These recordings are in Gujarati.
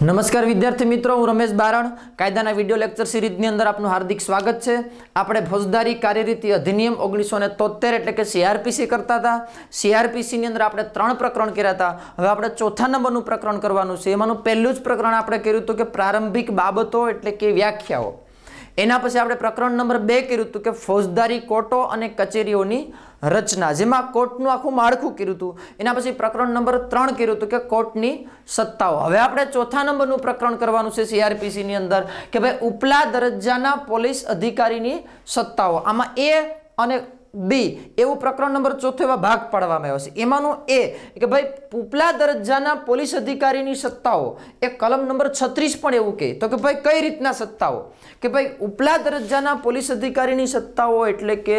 નમસ્કાર વિદ્યાર્થી મિત્રો હું રમેશ બારણ કાયદાના વિડીયો લેક્ચર સિરીઝની અંદર આપનું હાર્દિક સ્વાગત છે આપણે ફોજદારી કાર્યરીતિ અધિનિયમ ઓગણીસો ને તોતેર એટલે કે સીઆરપીસી કરતા હતા સીઆરપીસીની અંદર આપણે ત્રણ પ્રકરણ કર્યા હતા હવે આપણે ચોથા નંબરનું પ્રકરણ કરવાનું છે એમાંનું પહેલું જ પ્રકરણ આપણે કર્યું હતું કે પ્રારંભિક બાબતો એટલે કે વ્યાખ્યાઓ એના પછી આપણે પ્રકરણ નંબર બે કર્યું હતું કે ફોજદારી કોર્ટો અને કચેરીઓની રચના જેમાં કોર્ટનું આખું માળખું કર્યું હતું એના પછી પ્રકરણ નંબર ત્રણ કર્યું હતું કે કોર્ટની સત્તાઓ હવે આપણે ચોથા નંબરનું પ્રકરણ કરવાનું છે સીઆરપીસીની અંદર કે ભાઈ ઉપલા દરજ્જાના પોલીસ અધિકારીની સત્તાઓ આમાં એ અને બી એવું પ્રકરણ નંબર ચોથો એવા ભાગ પાડવામાં આવ્યો છે એમાંનો એ કે ભાઈ ઉપલા દરજ્જાના પોલીસ અધિકારીની સત્તાઓ એ કલમ નંબર છત્રીસ પણ એવું કહે તો કે ભાઈ કઈ રીતના સત્તાઓ કે ભાઈ ઉપલા દરજ્જાના પોલીસ અધિકારીની સત્તાઓ એટલે કે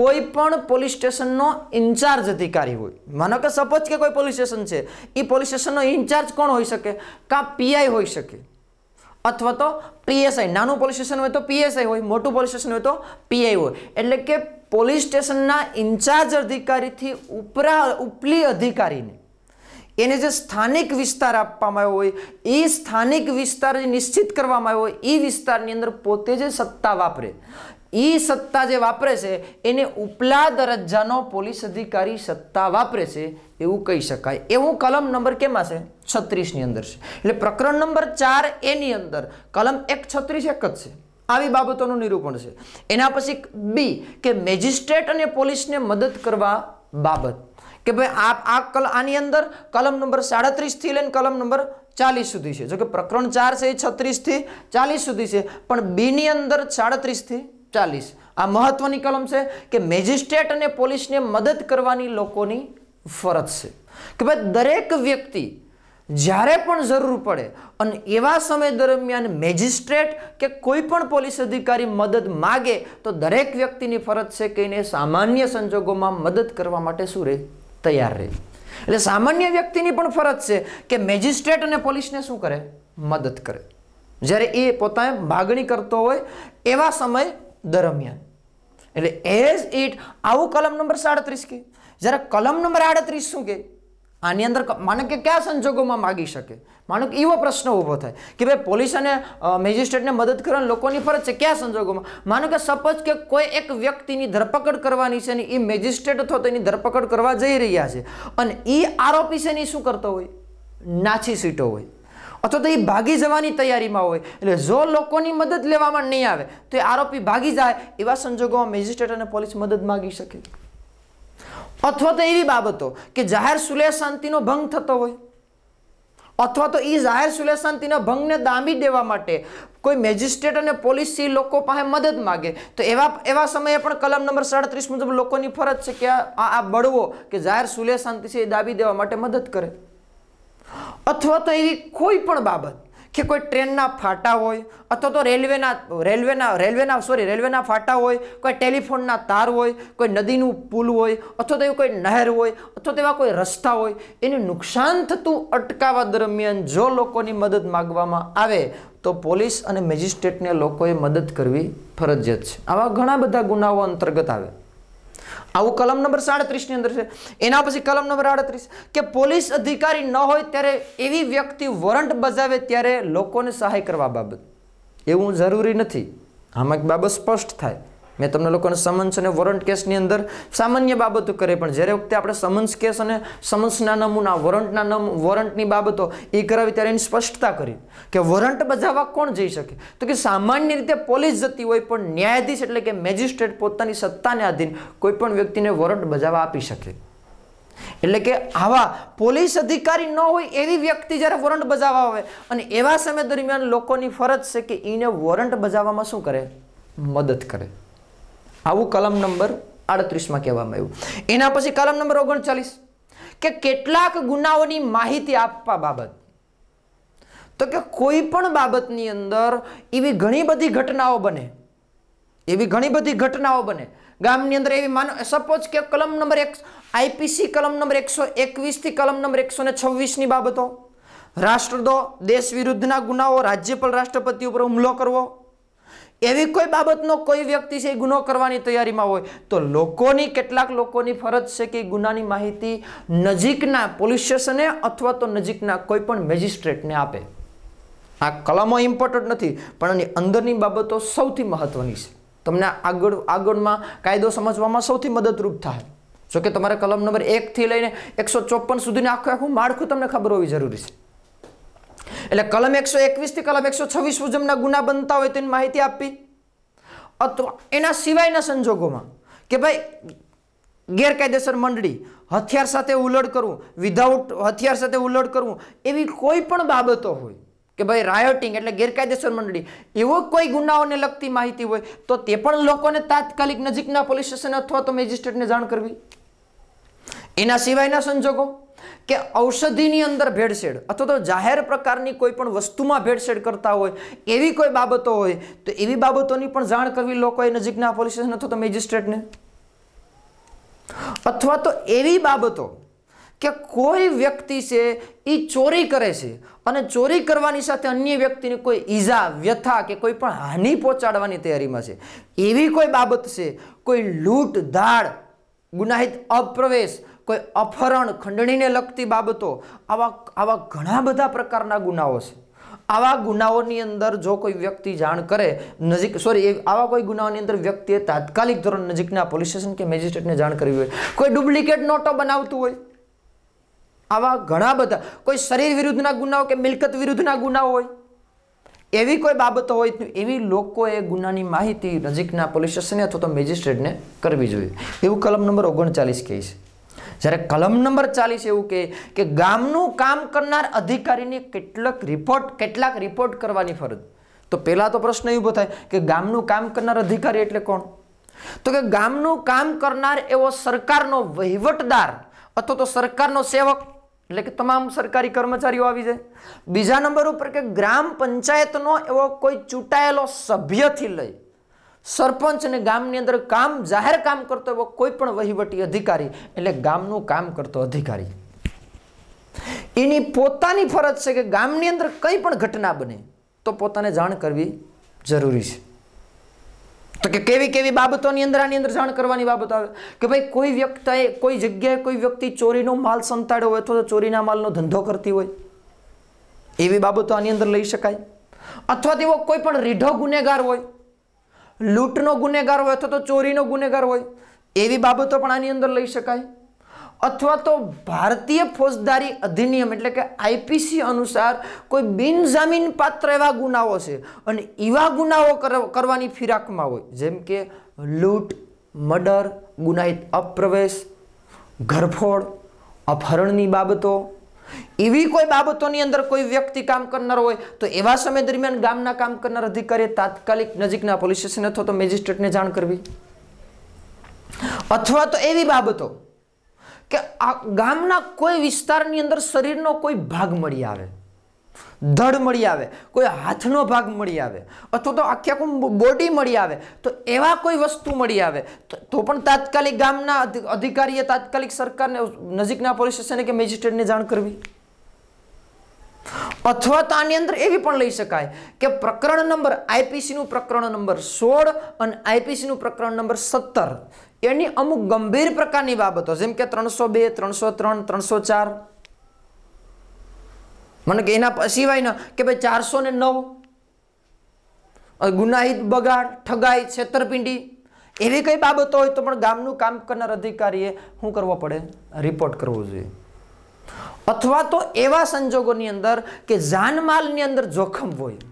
કોઈ પણ પોલીસ સ્ટેશનનો ઇન્ચાર્જ અધિકારી હોય માનો કે સપોઝ કે કોઈ પોલીસ સ્ટેશન છે એ પોલીસ સ્ટેશનનો ઇન્ચાર્જ કોણ હોઈ શકે કાં પીઆઈ હોઈ શકે અથવા તો પીએસઆઈ નાનું પોલીસ સ્ટેશન હોય તો પીએસઆઈ હોય મોટું પોલીસ સ્ટેશન હોય તો પીઆઈ હોય એટલે કે પોલીસ સ્ટેશનના ઇન્ચાર્જ અધિકારીથી ઉપરા ઉપલી અધિકારીને એને જે સ્થાનિક વિસ્તાર આપવામાં આવ્યો હોય એ સ્થાનિક વિસ્તાર જે નિશ્ચિત કરવામાં આવ્યો હોય એ વિસ્તારની અંદર પોતે જે સત્તા વાપરે એ સત્તા જે વાપરે છે એને ઉપલા દરજ્જાનો પોલીસ અધિકારી સત્તા વાપરે છે એવું કહી શકાય એવું કલમ નંબર કેમાં છે છત્રીસની અંદર છે એટલે પ્રકરણ નંબર ચાર એની અંદર કલમ એક છત્રીસ એક જ છે આવી બાબતોનું નિરૂપણ છે એના પછી બી કે મેજિસ્ટ્રેટ અને પોલીસને મદદ કરવા બાબત કે ભાઈ આ આ કલ આની અંદર કલમ નંબર સાડત્રીસથી લઈને કલમ નંબર ચાલીસ સુધી છે જો કે પ્રકરણ ચાર છે એ છત્રીસથી ચાલીસ સુધી છે પણ બીની અંદર સાડત્રીસથી ચાલીસ આ મહત્વની કલમ છે કે મેજિસ્ટ્રેટ અને પોલીસને મદદ કરવાની લોકોની ફરજ છે કે ભાઈ દરેક વ્યક્તિ જ્યારે પણ જરૂર પડે અને એવા સમય દરમિયાન મેજિસ્ટ્રેટ કે કોઈ પણ પોલીસ અધિકારી મદદ માગે તો દરેક વ્યક્તિની ફરજ છે કે એને સામાન્ય સંજોગોમાં મદદ કરવા માટે શું રહે તૈયાર રહે એટલે સામાન્ય વ્યક્તિની પણ ફરજ છે કે મેજિસ્ટ્રેટ અને પોલીસને શું કરે મદદ કરે જ્યારે એ પોતાને માગણી કરતો હોય એવા સમય દરમિયાન એટલે એઝ ઇટ આવું કલમ નંબર સાડત્રીસ કે જ્યારે કલમ નંબર આડત્રીસ શું કે આની અંદર માનો કે કયા સંજોગોમાં માગી શકે માનો કે એવો પ્રશ્ન ઊભો થાય કે ભાઈ પોલીસ અને મેજિસ્ટ્રેટને મદદ કરવાની લોકોની ફરજ છે કયા સંજોગોમાં માનો કે સપોઝ કે કોઈ એક વ્યક્તિની ધરપકડ કરવાની છે ને એ મેજિસ્ટ્રેટ અથવા તો એની ધરપકડ કરવા જઈ રહ્યા છે અને એ આરોપી છે ને શું કરતો હોય નાછી સીટો હોય અથવા તો એ ભાગી જવાની તૈયારીમાં હોય એટલે જો લોકોની મદદ લેવામાં નહીં આવે તો એ આરોપી ભાગી જાય એવા સંજોગોમાં મેજિસ્ટ્રેટ અને પોલીસ મદદ માગી શકે અથવા તો એવી બાબતો કે જાહેર સુલેહ શાંતિનો ભંગ થતો હોય અથવા તો એ જાહેર સુલેહ શાંતિના ભંગને દામી દેવા માટે કોઈ મેજિસ્ટ્રેટ અને પોલીસ લોકો પાસે મદદ માગે તો એવા એવા સમયે પણ કલમ નંબર સાડત્રીસ મુજબ લોકોની ફરજ છે કે આ બળવો કે જાહેર સુલેહ શાંતિ છે એ દાબી દેવા માટે મદદ કરે અથવા તો એવી કોઈ પણ બાબત કે કોઈ ટ્રેનના ફાટા હોય અથવા તો રેલવેના રેલવેના રેલવેના સોરી રેલવેના ફાટા હોય કોઈ ટેલિફોનના તાર હોય કોઈ નદીનું પુલ હોય અથવા તો એવું કોઈ નહેર હોય અથવા તો એવા કોઈ રસ્તા હોય એને નુકસાન થતું અટકાવવા દરમિયાન જો લોકોની મદદ માગવામાં આવે તો પોલીસ અને મેજિસ્ટ્રેટને લોકોએ મદદ કરવી ફરજિયાત છે આવા ઘણા બધા ગુનાઓ અંતર્ગત આવે આવું કલમ નંબર સાડત્રીસની અંદર છે એના પછી કલમ નંબર આડત્રીસ કે પોલીસ અધિકારી ન હોય ત્યારે એવી વ્યક્તિ વોરંટ બજાવે ત્યારે લોકોને સહાય કરવા બાબત એવું જરૂરી નથી આમાં એક બાબત સ્પષ્ટ થાય મેં તમને લોકોને સમન્સ અને વોરંટ કેસની અંદર સામાન્ય બાબતો કરે પણ જ્યારે વખતે આપણે સમન્સ કેસ અને સમન્સના નમૂના વોરંટના નમ વોરંટની બાબતો એ કરાવી ત્યારે એની સ્પષ્ટતા કરી કે વોરંટ બજાવવા કોણ જઈ શકે તો કે સામાન્ય રીતે પોલીસ જતી હોય પણ ન્યાયાધીશ એટલે કે મેજિસ્ટ્રેટ પોતાની સત્તાને આધીન કોઈપણ વ્યક્તિને વોરંટ બજાવવા આપી શકે એટલે કે આવા પોલીસ અધિકારી ન હોય એવી વ્યક્તિ જ્યારે વોરંટ બજાવવા આવે અને એવા સમય દરમિયાન લોકોની ફરજ છે કે એને વોરંટ બજાવવામાં શું કરે મદદ કરે આવું કલમ નંબર આડત્રીસમાં કહેવામાં આવ્યું એના પછી કલમ નંબર ઓગણચાલીસ કે કેટલાક ગુનાઓની માહિતી આપવા બાબત તો કે કોઈ પણ બાબતની અંદર એવી ઘણી બધી ઘટનાઓ બને એવી ઘણી બધી ઘટનાઓ બને ગામની અંદર એવી માનો સપોઝ કે કલમ નંબર એક આઈપીસી કલમ નંબર એકસો એકવીસથી કલમ નંબર એકસો ને છવ્વીસની બાબતો રાષ્ટ્રદો દેશ વિરુદ્ધના ગુનાઓ રાજ્યપાલ રાષ્ટ્રપતિ ઉપર હુમલો કરવો એવી કોઈ બાબતનો કોઈ વ્યક્તિ છે ગુનો કરવાની તૈયારીમાં હોય તો લોકોની કેટલાક લોકોની ફરજ છે કે ગુનાની માહિતી નજીકના પોલીસ સ્ટેશને અથવા તો નજીકના કોઈ પણ મેજિસ્ટ્રેટને આપે આ કલમો ઇમ્પોર્ટન્ટ નથી પણ એની અંદરની બાબતો સૌથી મહત્વની છે તમને આગળ આગળમાં કાયદો સમજવામાં સૌથી મદદરૂપ થાય જોકે તમારે કલમ નંબર એકથી લઈને એકસો ચોપન સુધીને આખું આખું માળખું તમને ખબર હોવી જરૂરી છે એટલે કલમ એકસો એકવીસથી કલમ એકસો છવ્વીસ મુજબના ગુના બનતા હોય તેની માહિતી આપવી અથવા એના સિવાયના સંજોગોમાં કે ભાઈ ગેરકાયદેસર મંડળી હથિયાર સાથે ઉલડ કરવું વિધાઉટ હથિયાર સાથે ઉલડ કરવું એવી કોઈ પણ બાબતો હોય કે ભાઈ રાયોટિંગ એટલે ગેરકાયદેસર મંડળી એવો કોઈ ગુનાઓને લગતી માહિતી હોય તો તે પણ લોકોને તાત્કાલિક નજીકના પોલીસ સ્ટેશન અથવા તો મેજિસ્ટ્રેટને જાણ કરવી એના સિવાયના સંજોગો કે ઔષધિની અંદર ભેળસેળ અથવા તો જાહેર પ્રકારની કોઈ પણ વસ્તુમાં ભેળસેળ કરતા હોય એવી કોઈ બાબતો હોય તો એવી બાબતોની પણ જાણ કરવી લોકોએ નજીકના પોલીસ સ્ટેશન અથવા તો મેજિસ્ટ્રેટને અથવા તો એવી બાબતો કે કોઈ વ્યક્તિ છે એ ચોરી કરે છે અને ચોરી કરવાની સાથે અન્ય વ્યક્તિને કોઈ ઈજા વ્યથા કે કોઈ પણ હાનિ પહોંચાડવાની તૈયારીમાં છે એવી કોઈ બાબત છે કોઈ લૂંટ ધાડ ગુનાહિત અપ્રવેશ કોઈ અપહરણ ખંડણીને લગતી બાબતો આવા આવા ઘણા બધા પ્રકારના ગુનાઓ છે આવા ગુનાઓની અંદર જો કોઈ વ્યક્તિ જાણ કરે નજીક સોરી આવા કોઈ ગુનાઓની અંદર વ્યક્તિએ તાત્કાલિક ધોરણ નજીકના પોલીસ સ્ટેશન કે મેજિસ્ટ્રેટને જાણ કરવી હોય કોઈ ડુપ્લિકેટ નોટો બનાવતું હોય આવા ઘણા બધા કોઈ શરીર વિરુદ્ધના ગુનાઓ કે મિલકત વિરુદ્ધના ગુનાઓ હોય એવી કોઈ બાબતો હોય એવી લોકોએ ગુનાની માહિતી નજીકના પોલીસ સ્ટેશને અથવા તો મેજિસ્ટ્રેટને કરવી જોઈએ એવું કલમ નંબર ઓગણચાલીસ કહે છે જ્યારે કલમ નંબર ચાલીસ એવું કહે કે ગામનું કામ કરનાર અધિકારીને કેટલાક રિપોર્ટ કેટલાક રિપોર્ટ કરવાની ફરજ તો પહેલાં તો પ્રશ્ન એવો થાય કે ગામનું કામ કરનાર અધિકારી એટલે કોણ તો કે ગામનું કામ કરનાર એવો સરકારનો વહીવટદાર અથવા તો સરકારનો સેવક એટલે કે તમામ સરકારી કર્મચારીઓ આવી જાય બીજા નંબર ઉપર કે ગ્રામ પંચાયતનો એવો કોઈ ચૂંટાયેલો સભ્યથી લઈ સરપંચ અને ગામની અંદર કામ જાહેર કામ કરતો એવો કોઈ પણ વહીવટી અધિકારી એટલે ગામનું કામ કરતો અધિકારી એની પોતાની ફરજ છે કે ગામની અંદર કંઈ પણ ઘટના બને તો પોતાને જાણ કરવી જરૂરી છે તો કે કેવી કેવી બાબતોની અંદર આની અંદર જાણ કરવાની બાબત આવે કે ભાઈ કોઈ વ્યક્તિએ કોઈ જગ્યાએ કોઈ વ્યક્તિ ચોરીનો માલ સંતાડ્યો હોય અથવા તો ચોરીના માલનો ધંધો કરતી હોય એવી બાબતો આની અંદર લઈ શકાય અથવા તેવો કોઈ પણ રીઢો ગુનેગાર હોય લૂંટનો ગુનેગાર હોય અથવા તો ચોરીનો ગુનેગાર હોય એવી બાબતો પણ આની અંદર લઈ શકાય અથવા તો ભારતીય ફોજદારી અધિનિયમ એટલે કે આઈપીસી અનુસાર કોઈ બિનજામીન પાત્ર એવા ગુનાઓ છે અને એવા ગુનાઓ કરવાની ફિરાકમાં હોય જેમ કે લૂંટ મર્ડર ગુનાહિત અપ્રવેશ ઘરફોડ અપહરણની બાબતો એવી કોઈ બાબતોની અંદર કોઈ વ્યક્તિ કામ કરનાર હોય તો એવા સમય દરમિયાન ગામના કામ કરનાર અધિકારીએ તાત્કાલિક નજીકના પોલીસ સ્ટેશન અથવા તો મેજિસ્ટ્રેટને જાણ કરવી અથવા તો એવી બાબતો કે આ ગામના કોઈ વિસ્તારની અંદર શરીરનો કોઈ ભાગ મળી આવે ધડ મળી આવે કોઈ હાથનો ભાગ મળી આવે અથવા તો આખી આખું બોડી મળી આવે તો એવા કોઈ વસ્તુ મળી આવે તો પણ તાત્કાલિક ગામના અધિકારીએ તાત્કાલિક સરકારને નજીકના પોલીસ સ્ટેશને કે મેજિસ્ટ્રેટને જાણ કરવી અથવા તો આની અંદર એવી પણ લઈ શકાય કે પ્રકરણ નંબર આઈપીસીનું પ્રકરણ નંબર સોળ અને આઈપીસીનું પ્રકરણ નંબર સત્તર એની અમુક ગંભીર પ્રકારની બાબતો જેમ કે ત્રણસો બે ત્રણસો ત્રણ ત્રણસો ચાર મને કે એના સિવાયના કે ભાઈ ચારસો ને નવ ગુનાહિત બગાડ ઠગાઈ છેતરપિંડી એવી કઈ બાબતો હોય તો પણ ગામનું કામ કરનાર અધિકારીએ શું કરવો પડે રિપોર્ટ કરવો જોઈએ અથવા તો એવા સંજોગોની અંદર કે જાનમાલની અંદર જોખમ હોય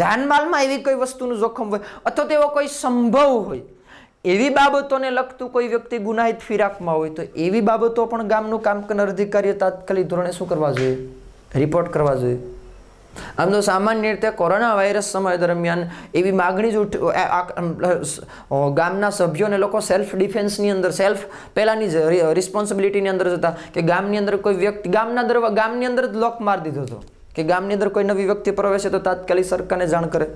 જાનમાલમાં એવી કોઈ વસ્તુનું જોખમ હોય અથવા તો એવો કોઈ સંભવ હોય એવી બાબતોને લગતું કોઈ વ્યક્તિ ગુનાહિત ફિરાકમાં હોય તો એવી બાબતો પણ ગામનું કામ કરનાર અધિકારીએ તાત્કાલિક ધોરણે શું કરવા જોઈએ રિપોર્ટ કરવા જોઈએ આમ તો સામાન્ય રીતે કોરોના વાયરસ સમય દરમિયાન એવી માગણી જ ઉઠ ગામના સભ્યોને લોકો સેલ્ફ ડિફેન્સની અંદર સેલ્ફ પહેલાંની જ રિસ્પોન્સિબિલિટીની અંદર જતા કે ગામની અંદર કોઈ વ્યક્તિ ગામના દરવા ગામની અંદર જ લોક મારી દીધો હતો કે ગામની અંદર કોઈ નવી વ્યક્તિ પ્રવેશે તો તાત્કાલિક સરકારને જાણ કરે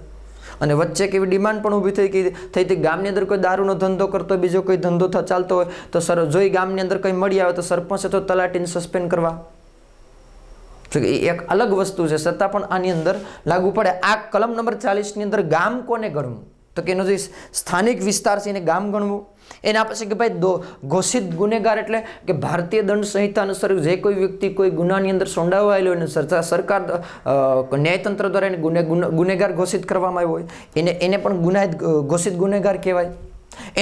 અને વચ્ચે એવી ડિમાન્ડ પણ ઊભી થઈ ગઈ થઈ હતી ગામની અંદર કોઈ દારૂનો ધંધો કરતો બીજો કોઈ ધંધો ચાલતો હોય તો સર જોઈ ગામની અંદર કંઈ મળી આવે તો સરપંચે તો તલાટીને સસ્પેન્ડ કરવા જો એ એક અલગ વસ્તુ છે સત્તા પણ આની અંદર લાગુ પડે આ કલમ નંબર ચાલીસની અંદર ગામ કોને ગણવું તો કે એનો જે સ્થાનિક વિસ્તાર છે એને ગામ ગણવું એના પછી કે ભાઈ ઘોષિત ગુનેગાર એટલે કે ભારતીય દંડ સંહિતા અનુસાર જે કોઈ વ્યક્તિ કોઈ ગુનાની અંદર સંડાવાયેલો અને સરકાર ન્યાયતંત્ર દ્વારા એને ગુને ગુનેગાર ઘોષિત કરવામાં આવ્યો હોય એને એને પણ ગુના ઘોષિત ગુનેગાર કહેવાય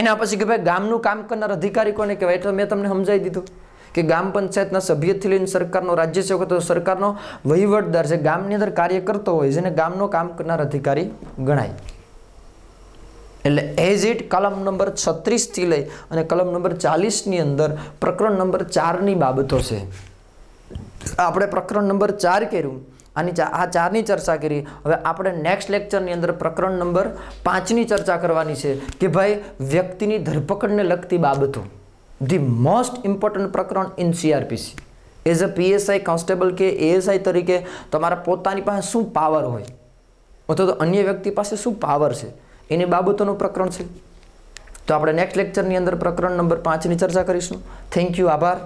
એના પછી કે ભાઈ ગામનું કામ કરનાર અધિકારી કોને કહેવાય એટલે મેં તમને સમજાવી દીધું કે ગ્રામ પંચાયતના સભ્યથી લઈને સરકારનો રાજ્ય સેવક તો સરકારનો વહીવટદાર છે ગામની અંદર કાર્ય કરતો હોય જેને ગામનો કામ કરનાર અધિકારી ગણાય એટલે એઝ ઇટ કલમ નંબર છત્રીસથી લઈ અને કલમ નંબર ચાલીસની અંદર પ્રકરણ નંબર ચારની બાબતો છે આપણે પ્રકરણ નંબર ચાર કર્યું આની ચા આ ચારની ચર્ચા કરી હવે આપણે નેક્સ્ટ લેક્ચરની અંદર પ્રકરણ નંબર પાંચની ચર્ચા કરવાની છે કે ભાઈ વ્યક્તિની ધરપકડને લગતી બાબતો the most important પ્રકરણ in CRPC as a PSI constable કે એએસઆઈ તરીકે તમારા પોતાની પાસે શું પાવર હોય અથવા તો અન્ય વ્યક્તિ પાસે શું પાવર છે એની બાબતોનું પ્રકરણ છે તો આપણે નેક્સ્ટ લેક્ચરની અંદર પ્રકરણ નંબર પાંચની ચર્ચા કરીશું થેન્ક યુ આભાર